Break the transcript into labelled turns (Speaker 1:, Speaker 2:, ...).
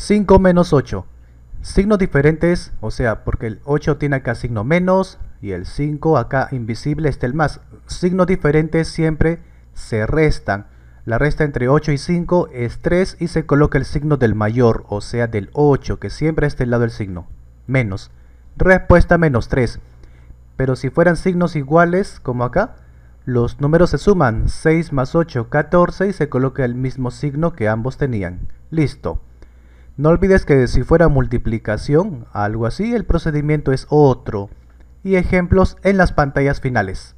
Speaker 1: 5 menos 8. Signos diferentes, o sea, porque el 8 tiene acá signo menos y el 5 acá invisible está el más. Signos diferentes siempre se restan. La resta entre 8 y 5 es 3 y se coloca el signo del mayor, o sea, del 8, que siempre está al lado del signo. Menos. Respuesta menos 3. Pero si fueran signos iguales, como acá, los números se suman. 6 más 8, 14 y se coloca el mismo signo que ambos tenían. Listo. No olvides que si fuera multiplicación, algo así, el procedimiento es otro. Y ejemplos en las pantallas finales.